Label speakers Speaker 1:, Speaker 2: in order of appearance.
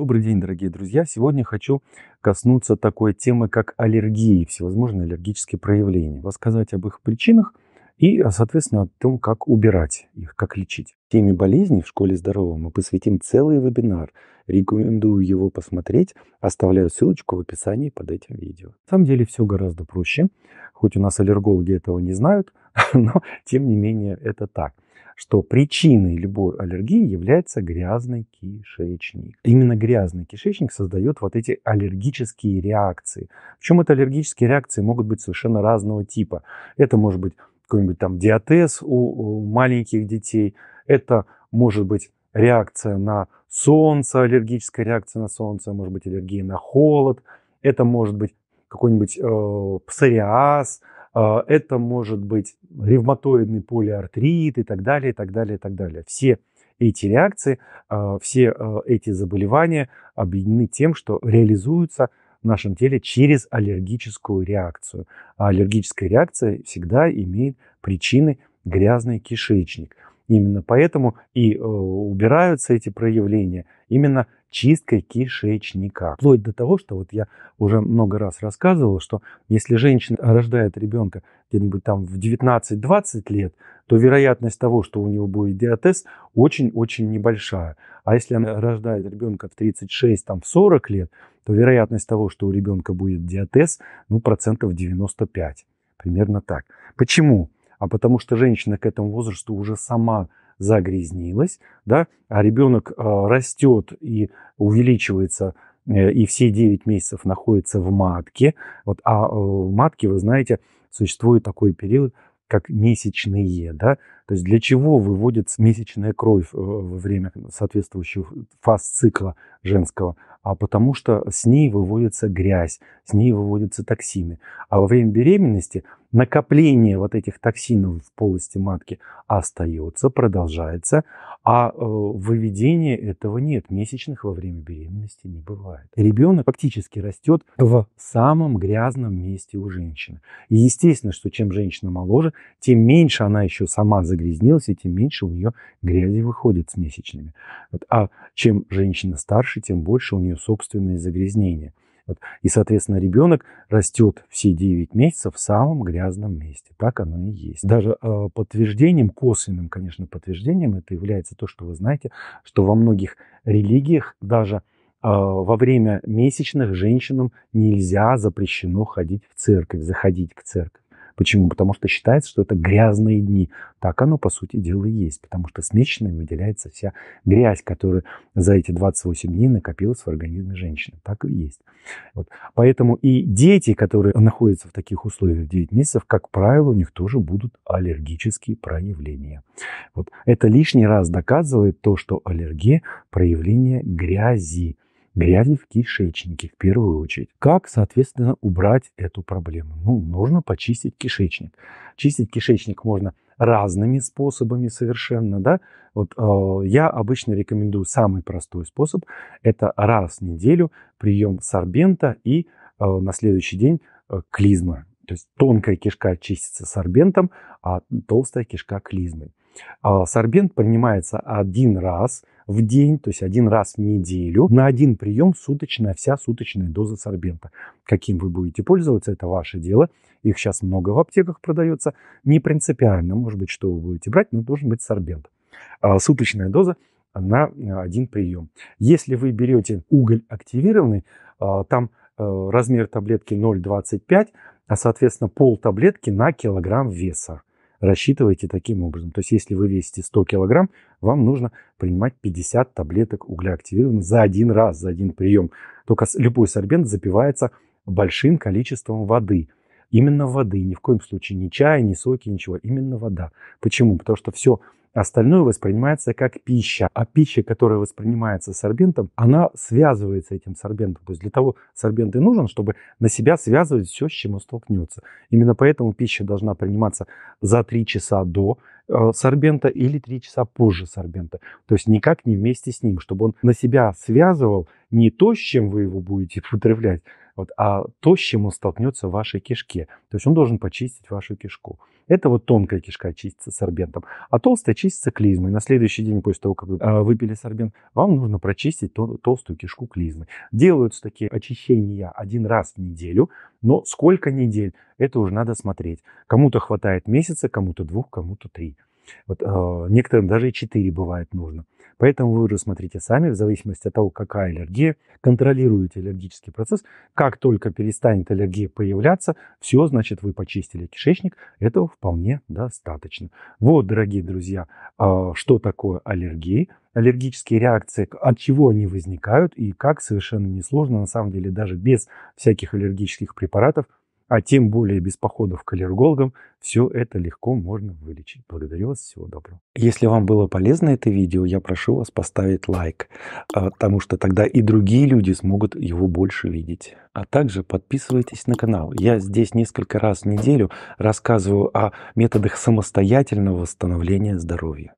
Speaker 1: Добрый день, дорогие друзья! Сегодня хочу коснуться такой темы, как аллергии, всевозможные аллергические проявления, рассказать об их причинах и, соответственно, о том, как убирать их, как лечить. Теме болезней в школе здорового мы посвятим целый вебинар. Рекомендую его посмотреть. Оставляю ссылочку в описании под этим видео. На самом деле все гораздо проще. Хоть у нас аллергологи этого не знают, но тем не менее это так что причиной любой аллергии является грязный кишечник. Именно грязный кишечник создает вот эти аллергические реакции. Причем это аллергические реакции могут быть совершенно разного типа. Это может быть какой-нибудь там диатез у, у маленьких детей, это может быть реакция на солнце, аллергическая реакция на солнце, может быть аллергия на холод, это может быть какой-нибудь э, псориаз, а, это может быть ревматоидный полиартрит и так далее, и так далее, и так далее. Все эти реакции, а, все а, эти заболевания объединены тем, что реализуются в нашем теле через аллергическую реакцию. А аллергическая реакция всегда имеет причины грязный кишечник – Именно поэтому и э, убираются эти проявления именно чисткой кишечника. Вплоть до того, что вот я уже много раз рассказывал, что если женщина рождает ребенка где-нибудь там в 19-20 лет, то вероятность того, что у него будет диатез, очень-очень небольшая. А если она рождает ребенка в 36, там, 40 лет, то вероятность того, что у ребенка будет диатез, ну, процентов 95. Примерно так. Почему? а потому что женщина к этому возрасту уже сама загрязнилась, да, а ребенок э, растет и увеличивается э, и все 9 месяцев находится в матке. Вот, а э, в матке, вы знаете, существует такой период, как месячные, да, то есть для чего выводится месячная кровь э, во время соответствующих фаз цикла женского? А потому что с ней выводится грязь, с ней выводятся токсины. А во время беременности накопление вот этих токсинов в полости матки остается, продолжается, а э, выведения этого нет. Месячных во время беременности не бывает. Ребенок фактически растет в самом грязном месте у женщины. И естественно, что чем женщина моложе, тем меньше она еще сама загрязняется загрязнился, тем меньше у нее грязи выходит с месячными. Вот. А чем женщина старше, тем больше у нее собственные загрязнения. Вот. И, соответственно, ребенок растет все 9 месяцев в самом грязном месте. Так оно и есть. Даже э, подтверждением, косвенным, конечно, подтверждением это является то, что вы знаете, что во многих религиях даже а, во время месячных женщинам нельзя запрещено ходить в церковь, заходить к церкви. Почему? Потому что считается, что это грязные дни. Так оно, по сути дела, и есть, потому что с месячными выделяется вся грязь, которая за эти 28 дней накопилась в организме женщины. Так и есть. Вот. Поэтому и дети, которые находятся в таких условиях 9 месяцев, как правило, у них тоже будут аллергические проявления. Вот. Это лишний раз доказывает то, что аллергия – проявление грязи грязи в кишечнике в первую очередь. Как, соответственно, убрать эту проблему? Ну, нужно почистить кишечник. Чистить кишечник можно разными способами совершенно, да. Вот э, я обычно рекомендую самый простой способ. Это раз в неделю прием сорбента и э, на следующий день э, клизма то есть тонкая кишка чистится сорбентом, а толстая кишка клизмой. А, сорбент принимается один раз в день, то есть один раз в неделю, на один прием суточная, вся суточная доза сорбента. Каким вы будете пользоваться, это ваше дело. Их сейчас много в аптеках продается. Не принципиально, может быть, что вы будете брать, но должен быть сорбент. А, суточная доза на э, один прием. Если вы берете уголь активированный, а, там э, размер таблетки 0,25, а, соответственно, пол таблетки на килограмм веса. Рассчитывайте таким образом. То есть, если вы весите 100 килограмм, вам нужно принимать 50 таблеток угля углеактивированных за один раз, за один прием. Только любой сорбент запивается большим количеством воды. Именно воды, ни в коем случае ни чая, ни соки, ничего. Именно вода. Почему? Потому что все Остальное воспринимается как пища. А пища, которая воспринимается сорбентом, она связывается этим сорбентом. То есть для того сорбент и нужен, чтобы на себя связывать все, с чем он столкнется. Именно поэтому пища должна приниматься за 3 часа до э, сорбента или 3 часа позже сорбента. То есть никак не вместе с ним, чтобы он на себя связывал не то, с чем вы его будете употреблять, вот, а то, с чем он столкнется в вашей кишке. То есть он должен почистить вашу кишку. Это вот тонкая кишка чистится сорбентом, а толстая чистится клизмой. На следующий день после того, как вы а, выпили сорбент, вам нужно прочистить толстую кишку клизмой. Делаются такие очищения один раз в неделю, но сколько недель, это уже надо смотреть. Кому-то хватает месяца, кому-то двух, кому-то три. Вот, э, некоторым даже и четыре бывает нужно. Поэтому вы уже смотрите сами, в зависимости от того, какая аллергия, контролируете аллергический процесс. Как только перестанет аллергия появляться, все, значит, вы почистили кишечник. Этого вполне достаточно. Вот, дорогие друзья, а, что такое аллергии аллергические реакции, от чего они возникают и как, совершенно несложно, на самом деле даже без всяких аллергических препаратов – а тем более без походов к аллергологам, все это легко можно вылечить. Благодарю вас, всего доброго. Если вам было полезно это видео, я прошу вас поставить лайк, а, потому что тогда и другие люди смогут его больше видеть. А также подписывайтесь на канал. Я здесь несколько раз в неделю рассказываю о методах самостоятельного восстановления здоровья.